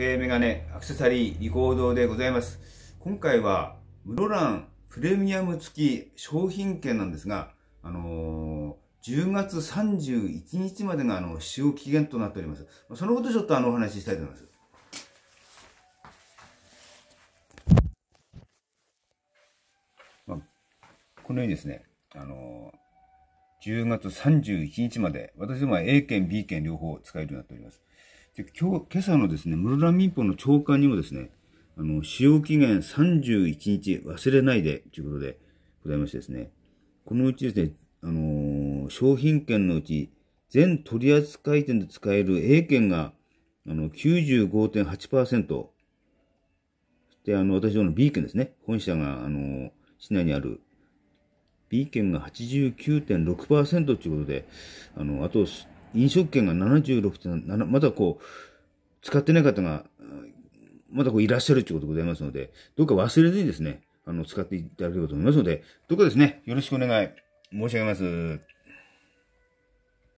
時計メガネ、アクセサリー、リコードでございます。今回は、室蘭プレミアム付き商品券なんですが、あのー、10月31日までが、あの、使用期限となっております。そのことちょっとあの、お話ししたいと思います。まあ、このようにですね、あのー、10月31日まで、私どもは A 県、B 県両方使えるようになっております。で今日、今朝のですね、室蘭民法の長官にもですね、あの、使用期限31日忘れないで、ということでございましてですね、このうちですね、あのー、商品券のうち、全取扱店で使える A 券が、あの、95.8%、そあの、私どもの B 券ですね、本社が、あの市内にある B 券が89.6%ということで、あの、あと、飲食券が76.7、まだこう、使ってない方が、まだこういらっしゃるということでございますので、どうか忘れずにですね、あの、使っていただければと思いますので、どうかですね、よろしくお願い申し上げます。